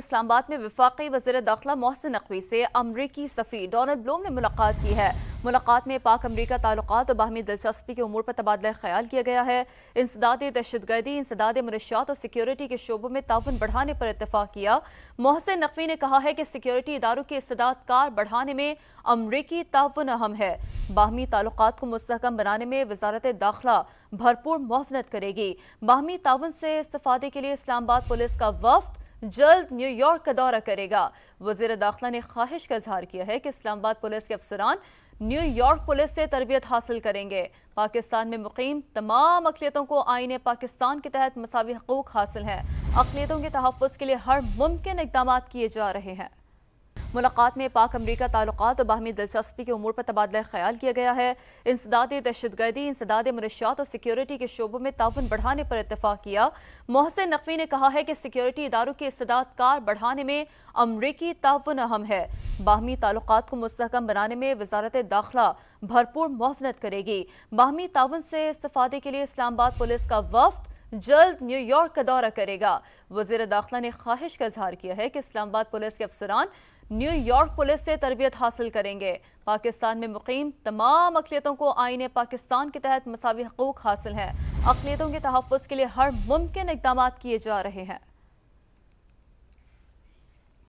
इस्लामाबाद में विफाकी वजी दाखिला मोहसिन नकवी से अमरीकी सफ़ी डोनल्ड ब्लूम ने मुलाकात की है मुलाकात में पाक अमरीका ताल्लुक और बाहमी दिलचस्पी के उमूर पर तबादला ख्याल किया गया है इंसदाद दहशत गर्दी इंसदाद मनशियात और सिक्योरिटी के शोबों में ताउन बढ़ाने पर इतफाक़ किया मोहसिन नकवी ने कहा है कि सिक्योरिटी इदारों के इसदात कार बढ़ाने में अमरीकी ताउन अहम है बाहमी ताल्लुक को मस्कम बनाने में वजारत दाखिला भरपूर मुआवनत करेगी बाहमी ताउन से इस्तादे के लिए इस्लामाबाद पुलिस का वफद जल्द न्यूयॉर्क का दौरा करेगा वजीर दाखिला ने ख्वाहिश का इजहार किया है कि इस्लामाबाद पुलिस के अफसरान न्यूयॉर्क पुलिस से तरबियत हासिल करेंगे पाकिस्तान में मुकीम तमाम अकलीतों को आइन पाकिस्तान के तहत मसावी हकूक हासिल हैं अकलीतों के तहफ़ के लिए हर मुमकिन इकदाम किए जा रहे हैं मुलाकात में पाक अमरीका ताल्लुक और बाहमी दिलचस्पी के अमूर पर तबादला ख्याल किया गया है इंसदाद दहशत गर्दी इंसदाद मनशियात और सिक्योरिटी के शोबों में ताउन बढ़ाने पर इतफाक़ किया मोहसिन नकवी ने कहा है कि सिक्योरिटी इदारों के इसदात कार बढ़ाने में अमरीकी ताउन अहम है बाहमी ताल्लुक को मस्तकम बनाने में वजारत दाखिला भरपूर मुआवनत करेगी बाहमी ताउन से इस्तफादे के लिए इस्लामाबाद पुलिस का वफ जल्द न्यूयॉर्क का दौरा करेगा वजीर दाखिला ने ख्वाहिश का इजहार किया है कि इस्लामाबाद पुलिस के अफसरान न्यूयॉर्क पुलिस से तरबियत हासिल करेंगे पाकिस्तान में मुकीम तमाम अकलीतों को आइन पाकिस्तान के तहत मसावी हकूक हासिल हैं अकलीतों के तहफ़ के लिए हर मुमकिन इकदाम किए जा रहे हैं